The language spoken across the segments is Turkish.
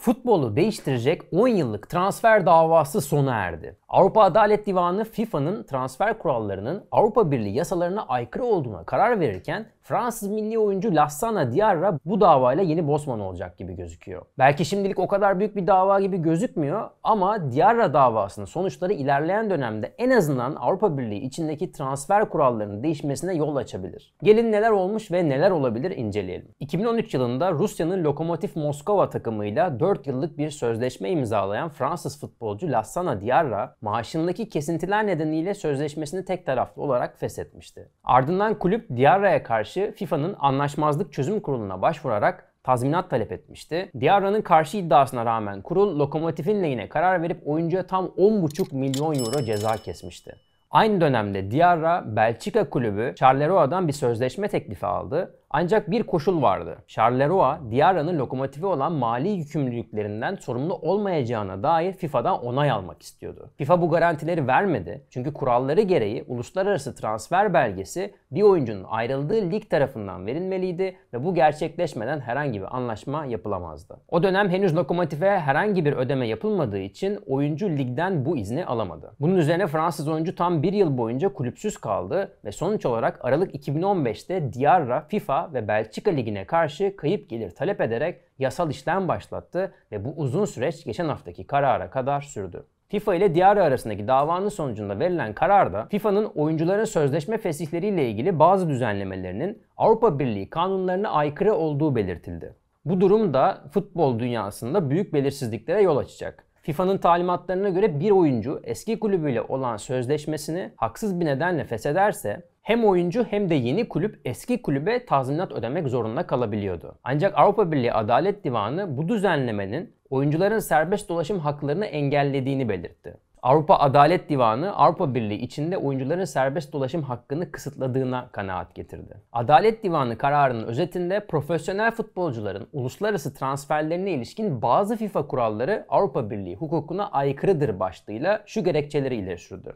futbolu değiştirecek 10 yıllık transfer davası sona erdi. Avrupa Adalet Divanı FIFA'nın transfer kurallarının Avrupa Birliği yasalarına aykırı olduğuna karar verirken Fransız milli oyuncu Lassana Diarra bu davayla yeni Bosman olacak gibi gözüküyor. Belki şimdilik o kadar büyük bir dava gibi gözükmüyor ama Diarra davasının sonuçları ilerleyen dönemde en azından Avrupa Birliği içindeki transfer kurallarının değişmesine yol açabilir. Gelin neler olmuş ve neler olabilir inceleyelim. 2013 yılında Rusya'nın Lokomotiv Moskova takımıyla 4 yıllık bir sözleşme imzalayan Fransız futbolcu Lassana Diarra maaşındaki kesintiler nedeniyle sözleşmesini tek taraflı olarak feshetmişti. Ardından kulüp Diarra'ya karşı FIFA'nın anlaşmazlık çözüm kuruluna başvurarak tazminat talep etmişti. Diarra'nın karşı iddiasına rağmen kurul lokomotifin lehine karar verip oyuncuya tam 10,5 milyon euro ceza kesmişti. Aynı dönemde Diarra, Belçika kulübü Charleroi'dan bir sözleşme teklifi aldı ancak bir koşul vardı. Charleroi, Diarra'nın lokomotifi olan mali yükümlülüklerinden sorumlu olmayacağına dair FIFA'dan onay almak istiyordu. FIFA bu garantileri vermedi çünkü kuralları gereği uluslararası transfer belgesi bir oyuncunun ayrıldığı lig tarafından verilmeliydi ve bu gerçekleşmeden herhangi bir anlaşma yapılamazdı. O dönem henüz lokomotife herhangi bir ödeme yapılmadığı için oyuncu ligden bu izni alamadı. Bunun üzerine Fransız oyuncu tam bir yıl boyunca kulüpsüz kaldı ve sonuç olarak Aralık 2015'te Diarra FIFA ve Belçika Ligi'ne karşı kayıp gelir talep ederek yasal işlem başlattı ve bu uzun süreç geçen haftaki karara kadar sürdü. FIFA ile Diarra arasındaki davanın sonucunda verilen kararda FIFA'nın oyuncuların sözleşme fesihleriyle ilgili bazı düzenlemelerinin Avrupa Birliği kanunlarına aykırı olduğu belirtildi. Bu durum da futbol dünyasında büyük belirsizliklere yol açacak. FIFA'nın talimatlarına göre bir oyuncu eski kulübüyle olan sözleşmesini haksız bir nedenle feshederse hem oyuncu hem de yeni kulüp eski kulübe tazminat ödemek zorunda kalabiliyordu. Ancak Avrupa Birliği Adalet Divanı bu düzenlemenin oyuncuların serbest dolaşım haklarını engellediğini belirtti. Avrupa Adalet Divanı Avrupa Birliği içinde oyuncuların serbest dolaşım hakkını kısıtladığına kanaat getirdi. Adalet Divanı kararının özetinde profesyonel futbolcuların uluslararası transferlerine ilişkin bazı FIFA kuralları Avrupa Birliği hukukuna aykırıdır başlığıyla şu gerekçeleri ileri sürdü.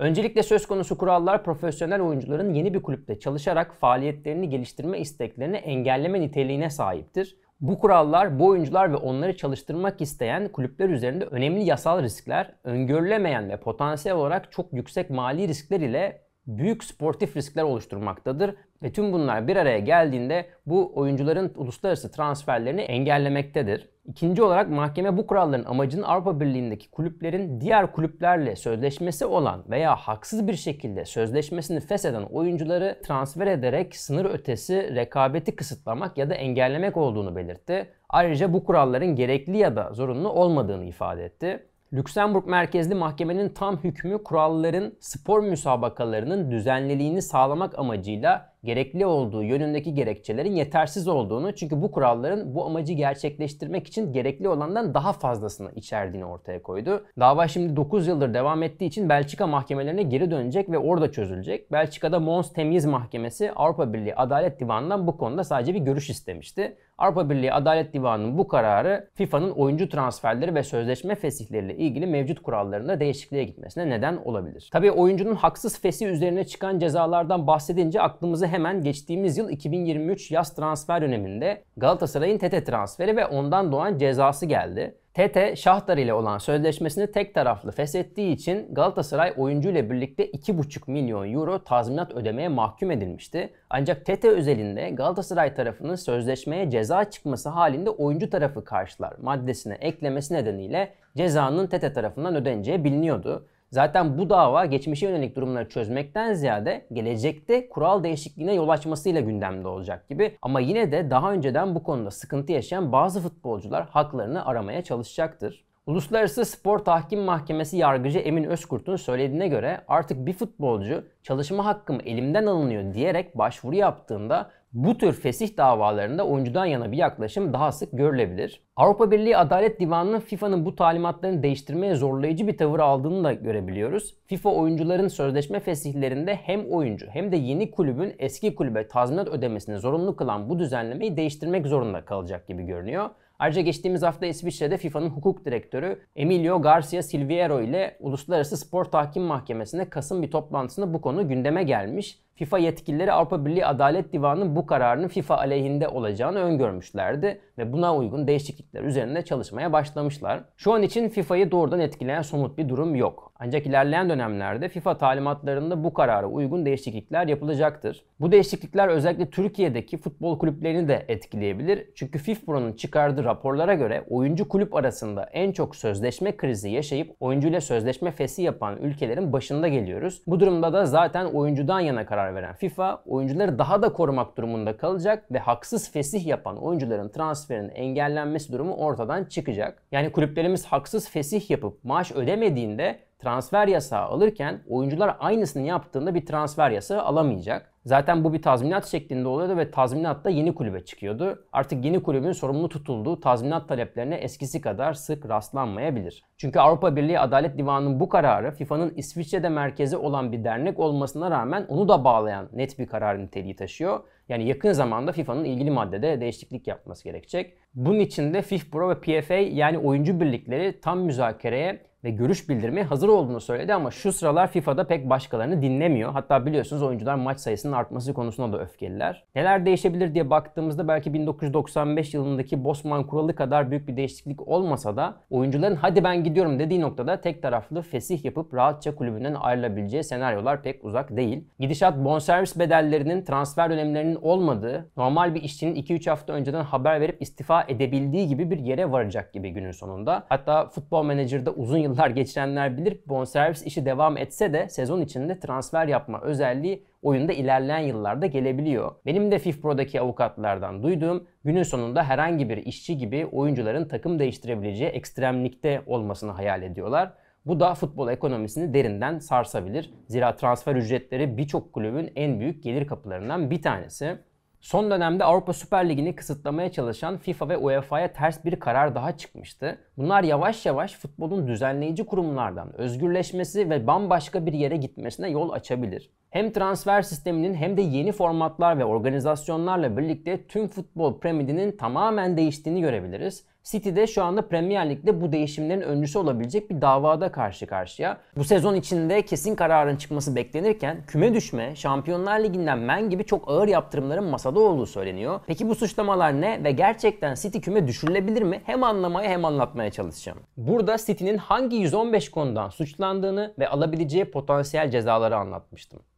Öncelikle söz konusu kurallar profesyonel oyuncuların yeni bir kulüpte çalışarak faaliyetlerini geliştirme isteklerini engelleme niteliğine sahiptir. Bu kurallar bu oyuncular ve onları çalıştırmak isteyen kulüpler üzerinde önemli yasal riskler, öngörülemeyen ve potansiyel olarak çok yüksek mali riskler ile büyük sportif riskler oluşturmaktadır ve tüm bunlar bir araya geldiğinde bu oyuncuların uluslararası transferlerini engellemektedir. İkinci olarak mahkeme bu kuralların amacının Avrupa Birliği'ndeki kulüplerin diğer kulüplerle sözleşmesi olan veya haksız bir şekilde sözleşmesini fesheden oyuncuları transfer ederek sınır ötesi rekabeti kısıtlamak ya da engellemek olduğunu belirtti. Ayrıca bu kuralların gerekli ya da zorunlu olmadığını ifade etti. Lüksemburg merkezli mahkemenin tam hükmü kuralların spor müsabakalarının düzenliliğini sağlamak amacıyla gerekli olduğu yönündeki gerekçelerin yetersiz olduğunu çünkü bu kuralların bu amacı gerçekleştirmek için gerekli olandan daha fazlasını içerdiğini ortaya koydu. Dava şimdi 9 yıldır devam ettiği için Belçika mahkemelerine geri dönecek ve orada çözülecek. Belçika'da Mons Temiz Mahkemesi Avrupa Birliği Adalet Divanı'ndan bu konuda sadece bir görüş istemişti. Avrupa Birliği Adalet Divanı'nın bu kararı FIFA'nın oyuncu transferleri ve sözleşme fesihleriyle ilgili mevcut kurallarında değişikliğe gitmesine neden olabilir. Tabii oyuncunun haksız fesih üzerine çıkan cezalardan bahsedince aklımıza hemen geçtiğimiz yıl 2023 yaz transfer döneminde Galatasaray'ın Tete transferi ve ondan doğan cezası geldi. Tete Şahtar ile olan sözleşmesini tek taraflı feshettiği için Galatasaray oyuncu ile birlikte 2,5 milyon euro tazminat ödemeye mahkum edilmişti. Ancak Tete özelinde Galatasaray tarafının sözleşmeye ceza çıkması halinde oyuncu tarafı karşılar maddesine eklemesi nedeniyle cezanın Tete tarafından ödeneceği biliniyordu. Zaten bu dava geçmişe yönelik durumları çözmekten ziyade gelecekte kural değişikliğine yol açmasıyla gündemde olacak gibi. Ama yine de daha önceden bu konuda sıkıntı yaşayan bazı futbolcular haklarını aramaya çalışacaktır. Uluslararası Spor Tahkim Mahkemesi yargıcı Emin Özkurt'un söylediğine göre artık bir futbolcu çalışma hakkım elimden alınıyor diyerek başvuru yaptığında bu tür fesih davalarında oyuncudan yana bir yaklaşım daha sık görülebilir. Avrupa Birliği Adalet Divanı'nın FIFA'nın bu talimatlarını değiştirmeye zorlayıcı bir tavır aldığını da görebiliyoruz. FIFA oyuncuların sözleşme fesihlerinde hem oyuncu hem de yeni kulübün eski kulübe tazminat ödemesini zorunlu kılan bu düzenlemeyi değiştirmek zorunda kalacak gibi görünüyor. Ayrıca geçtiğimiz hafta İsviçre'de FIFA'nın hukuk direktörü Emilio Garcia Silviero ile Uluslararası Spor Tahkim Mahkemesi'nde Kasım bir toplantısında bu konu gündeme gelmiş. FIFA yetkilileri Avrupa Birliği Adalet Divanı'nın bu kararının FIFA aleyhinde olacağını öngörmüşlerdi ve buna uygun değişiklikler üzerinde çalışmaya başlamışlar. Şu an için FIFA'yı doğrudan etkileyen somut bir durum yok. Ancak ilerleyen dönemlerde FIFA talimatlarında bu karara uygun değişiklikler yapılacaktır. Bu değişiklikler özellikle Türkiye'deki futbol kulüplerini de etkileyebilir. Çünkü FIFA'nın çıkardığı raporlara göre oyuncu kulüp arasında en çok sözleşme krizi yaşayıp oyuncuyla sözleşme fesi yapan ülkelerin başında geliyoruz. Bu durumda da zaten oyuncudan yana karar karar veren FIFA oyuncuları daha da korumak durumunda kalacak ve haksız fesih yapan oyuncuların transferinin engellenmesi durumu ortadan çıkacak. Yani kulüplerimiz haksız fesih yapıp maaş ödemediğinde transfer yasağı alırken oyuncular aynısını yaptığında bir transfer yasağı alamayacak. Zaten bu bir tazminat şeklinde oluyordu ve tazminatta yeni kulübe çıkıyordu. Artık yeni kulübün sorumlu tutulduğu tazminat taleplerine eskisi kadar sık rastlanmayabilir. Çünkü Avrupa Birliği Adalet Divanı'nın bu kararı FIFA'nın İsviçre'de merkezi olan bir dernek olmasına rağmen onu da bağlayan net bir karar niteliği taşıyor. Yani yakın zamanda FIFA'nın ilgili maddede değişiklik yapması gerekecek. Bunun için de FIFPro ve PFA yani oyuncu birlikleri tam müzakereye ve görüş bildirmeye hazır olduğunu söyledi ama şu sıralar FIFA'da pek başkalarını dinlemiyor. Hatta biliyorsunuz oyuncular maç sayısının artması konusunda da öfkeliler. Neler değişebilir diye baktığımızda belki 1995 yılındaki Bosman kuralı kadar büyük bir değişiklik olmasa da oyuncuların hadi ben gidiyorum dediği noktada tek taraflı fesih yapıp rahatça kulübünden ayrılabileceği senaryolar pek uzak değil. Gidişat bonservis bedellerinin transfer dönemlerinin olmadığı, normal bir işçinin 2-3 hafta önceden haber verip istifa edebildiği gibi bir yere varacak gibi günün sonunda. Hatta futbol menajerde uzun yıl yıllar geçirenler bilir bonservis işi devam etse de sezon içinde transfer yapma özelliği oyunda ilerleyen yıllarda gelebiliyor. Benim de FIFPro'daki avukatlardan duyduğum günün sonunda herhangi bir işçi gibi oyuncuların takım değiştirebileceği ekstremlikte olmasını hayal ediyorlar. Bu da futbol ekonomisini derinden sarsabilir. Zira transfer ücretleri birçok kulübün en büyük gelir kapılarından bir tanesi. Son dönemde Avrupa Süper Ligi'ni kısıtlamaya çalışan FIFA ve UEFA'ya ters bir karar daha çıkmıştı. Bunlar yavaş yavaş futbolun düzenleyici kurumlardan özgürleşmesi ve bambaşka bir yere gitmesine yol açabilir. Hem transfer sisteminin hem de yeni formatlar ve organizasyonlarla birlikte tüm futbol premidi'nin tamamen değiştiğini görebiliriz City'de şu anda Premier Lig'de bu değişimlerin öncüsü olabilecek bir davada karşı karşıya. Bu sezon içinde kesin kararın çıkması beklenirken küme düşme, Şampiyonlar Ligi'nden men gibi çok ağır yaptırımların masada olduğu söyleniyor. Peki bu suçlamalar ne ve gerçekten City küme düşürülebilir mi? Hem anlamaya hem anlatmaya çalışacağım. Burada City'nin hangi 115 konudan suçlandığını ve alabileceği potansiyel cezaları anlatmıştım.